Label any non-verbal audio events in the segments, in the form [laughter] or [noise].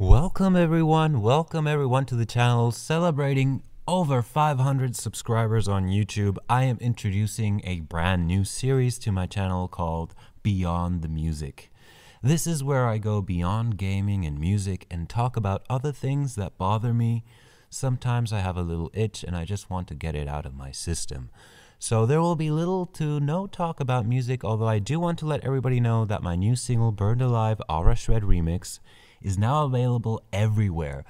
Welcome everyone, welcome everyone to the channel celebrating over 500 subscribers on YouTube. I am introducing a brand new series to my channel called Beyond the Music. This is where I go beyond gaming and music and talk about other things that bother me. Sometimes I have a little itch and I just want to get it out of my system. So there will be little to no talk about music, although I do want to let everybody know that my new single, Burned Alive, Aura Shred Remix, is now available everywhere.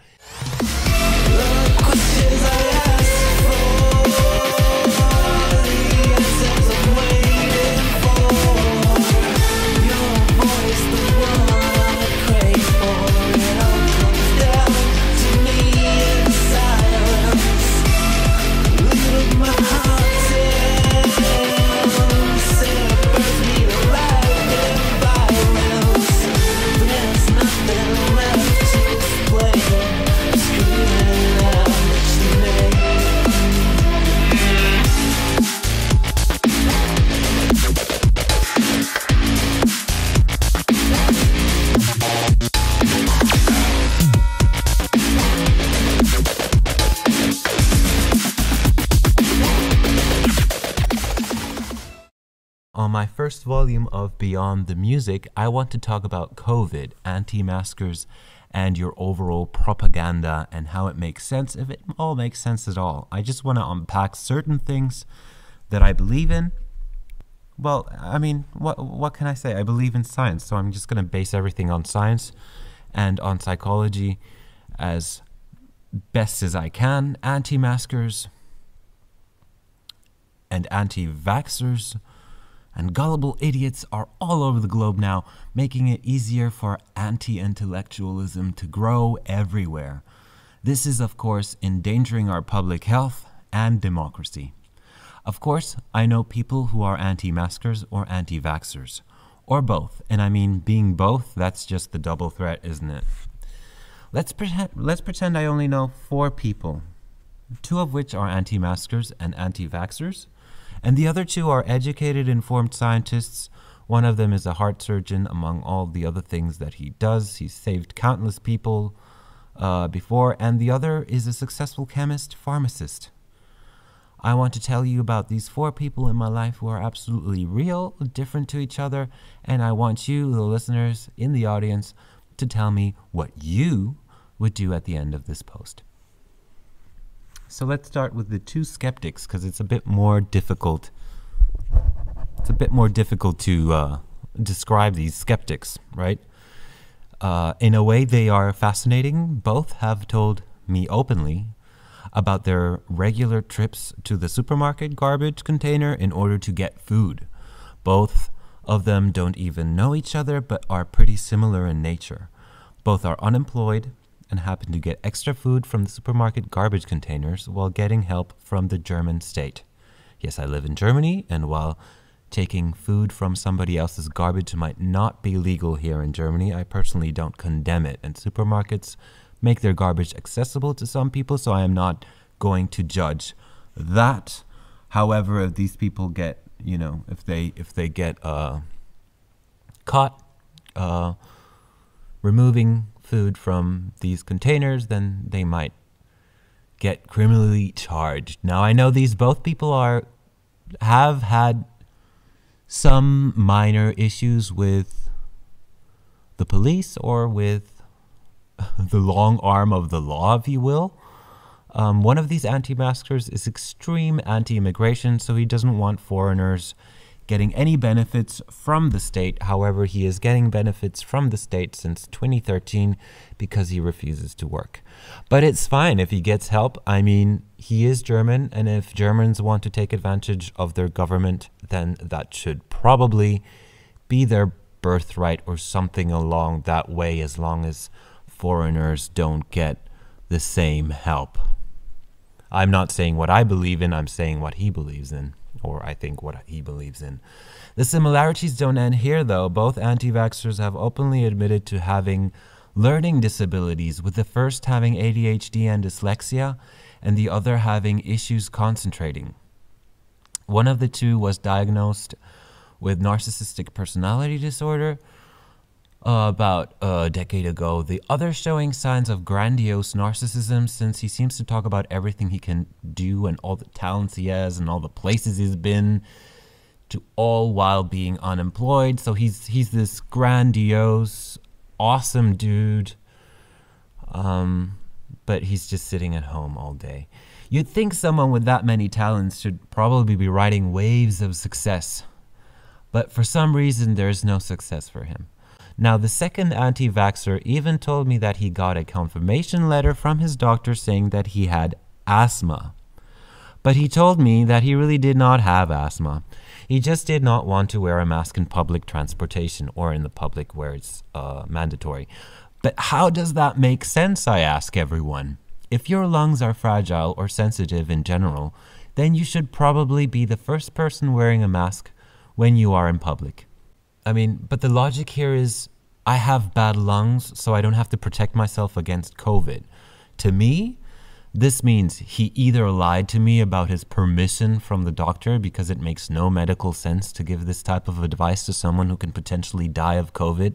my first volume of Beyond the Music, I want to talk about COVID, anti maskers, and your overall propaganda and how it makes sense, if it all makes sense at all. I just want to unpack certain things that I believe in. Well, I mean, what, what can I say? I believe in science, so I'm just going to base everything on science and on psychology as best as I can. Anti maskers and anti vaxxers and gullible idiots are all over the globe now, making it easier for anti intellectualism to grow everywhere. This is, of course, endangering our public health and democracy. Of course, I know people who are anti maskers or anti vaxxers, or both, and I mean being both, that's just the double threat, isn't it? Let's pretend, let's pretend I only know four people, two of which are anti maskers and anti vaxxers and the other two are educated, informed scientists. One of them is a heart surgeon, among all the other things that he does. He's saved countless people uh, before. And the other is a successful chemist, pharmacist. I want to tell you about these four people in my life who are absolutely real, different to each other, and I want you, the listeners in the audience, to tell me what you would do at the end of this post. So let's start with the two skeptics because it's a bit more difficult. It's a bit more difficult to uh, describe these skeptics, right? Uh, in a way, they are fascinating. Both have told me openly about their regular trips to the supermarket garbage container in order to get food. Both of them don't even know each other but are pretty similar in nature. Both are unemployed, and happened to get extra food from the supermarket garbage containers while getting help from the German state. Yes, I live in Germany, and while taking food from somebody else's garbage might not be legal here in Germany, I personally don't condemn it, and supermarkets make their garbage accessible to some people, so I am not going to judge that. However, if these people get, you know, if they if they get uh, caught uh, removing food from these containers, then they might get criminally charged. Now, I know these both people are have had some minor issues with the police or with [laughs] the long arm of the law, if you will. Um, one of these anti maskers is extreme anti immigration, so he doesn't want foreigners getting any benefits from the state. However, he is getting benefits from the state since 2013 because he refuses to work. But it's fine if he gets help. I mean, he is German, and if Germans want to take advantage of their government, then that should probably be their birthright or something along that way, as long as foreigners don't get the same help. I'm not saying what I believe in, I'm saying what he believes in or I think what he believes in. The similarities don't end here, though. Both anti vaxxers have openly admitted to having learning disabilities, with the first having ADHD and dyslexia, and the other having issues concentrating. One of the two was diagnosed with narcissistic personality disorder, uh, about a decade ago, the other showing signs of grandiose narcissism since he seems to talk about everything he can do and all the talents he has and all the places he's been to all while being unemployed. So he's he's this grandiose, awesome dude. Um, but he's just sitting at home all day. You'd think someone with that many talents should probably be riding waves of success. But for some reason, there's no success for him. Now, the second anti vaxxer even told me that he got a confirmation letter from his doctor saying that he had asthma. But he told me that he really did not have asthma. He just did not want to wear a mask in public transportation or in the public where it's uh, mandatory. But how does that make sense, I ask everyone? If your lungs are fragile or sensitive in general, then you should probably be the first person wearing a mask when you are in public. I mean, but the logic here is I have bad lungs, so I don't have to protect myself against COVID. To me, this means he either lied to me about his permission from the doctor because it makes no medical sense to give this type of advice to someone who can potentially die of COVID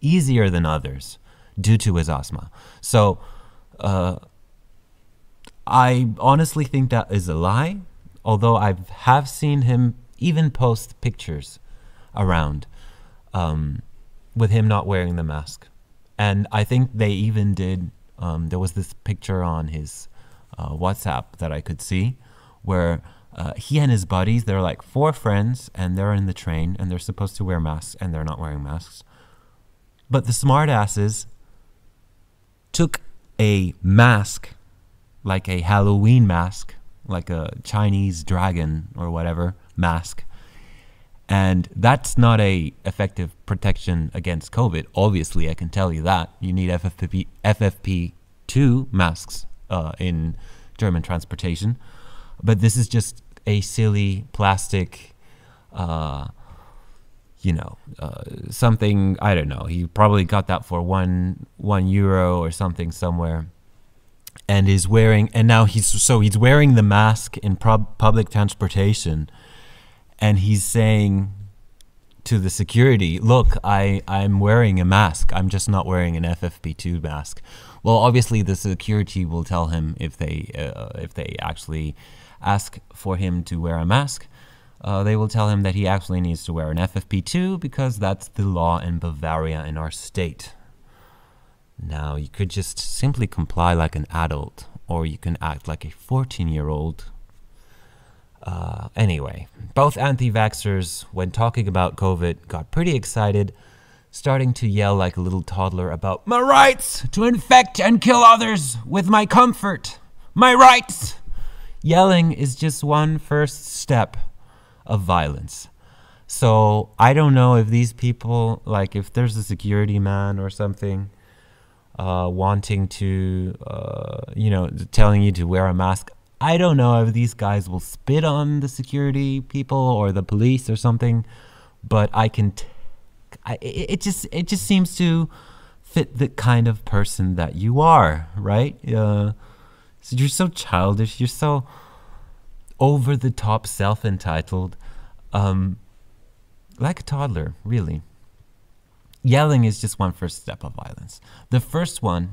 easier than others due to his asthma. So, uh, I honestly think that is a lie, although I have seen him even post pictures around um, with him not wearing the mask. And I think they even did. Um, there was this picture on his uh, WhatsApp that I could see where uh, he and his buddies, they're like four friends and they're in the train and they're supposed to wear masks and they're not wearing masks. But the smartasses took a mask, like a Halloween mask, like a Chinese dragon or whatever mask, and that's not a effective protection against COVID. Obviously, I can tell you that. You need FFP, FFP2 masks uh, in German transportation. But this is just a silly plastic, uh, you know, uh, something, I don't know. He probably got that for one, one euro or something somewhere and is wearing, and now he's, so he's wearing the mask in public transportation and he's saying to the security, "Look, I I'm wearing a mask. I'm just not wearing an FFP2 mask." Well, obviously the security will tell him if they uh, if they actually ask for him to wear a mask. Uh, they will tell him that he actually needs to wear an FFP2 because that's the law in Bavaria in our state. Now, you could just simply comply like an adult, or you can act like a 14 year old uh, anyway, both anti vaxxers, when talking about COVID, got pretty excited, starting to yell like a little toddler about my rights to infect and kill others with my comfort. My rights! Yelling is just one first step of violence. So I don't know if these people, like if there's a security man or something uh, wanting to, uh, you know, telling you to wear a mask, I don't know if these guys will spit on the security people or the police or something, but I can. T- I, it just it just seems to fit the kind of person that you are, right? Uh, so you're so childish. You're so over the top, self entitled, um, like a toddler, really. Yelling is just one first step of violence. The first one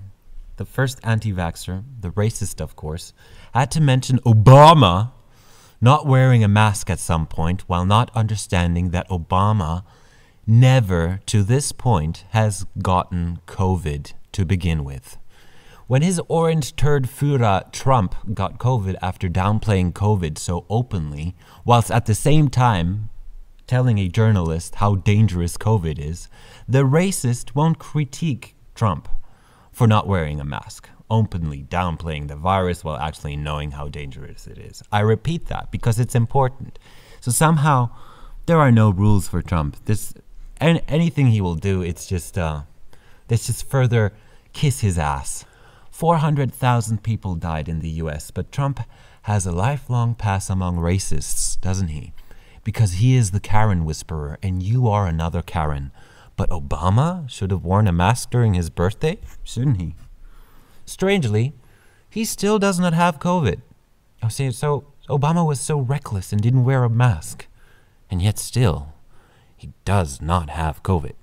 the first anti vaxxer, the racist, of course, had to mention Obama not wearing a mask at some point while not understanding that Obama never to this point has gotten COVID to begin with. When his orange turd Führer Trump got COVID after downplaying COVID so openly, whilst at the same time telling a journalist how dangerous COVID is, the racist won't critique Trump for not wearing a mask, openly downplaying the virus while actually knowing how dangerous it is. I repeat that because it's important. So somehow, there are no rules for Trump. This, and anything he will do, it's just, uh, just further kiss his ass. 400,000 people died in the US, but Trump has a lifelong pass among racists, doesn't he? Because he is the Karen whisperer, and you are another Karen. But Obama should have worn a mask during his birthday, shouldn't he? Strangely, he still does not have COVID. Oh, see, so Obama was so reckless and didn't wear a mask. And yet still, he does not have COVID.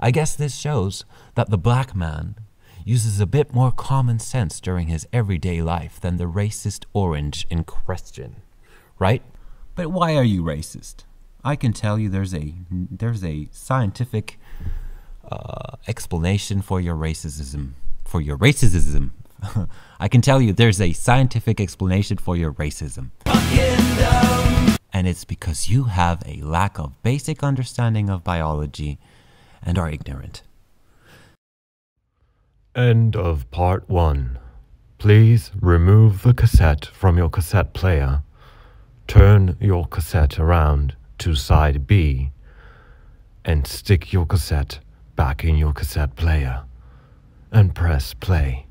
I guess this shows that the black man uses a bit more common sense during his everyday life than the racist orange in question. Right? But why are you racist? I can tell you there's a there's a scientific uh, explanation for your racism. For your racism, [laughs] I can tell you there's a scientific explanation for your racism. And it's because you have a lack of basic understanding of biology and are ignorant. End of part one. Please remove the cassette from your cassette player. Turn your cassette around to side B and stick your cassette back in your cassette player and press play.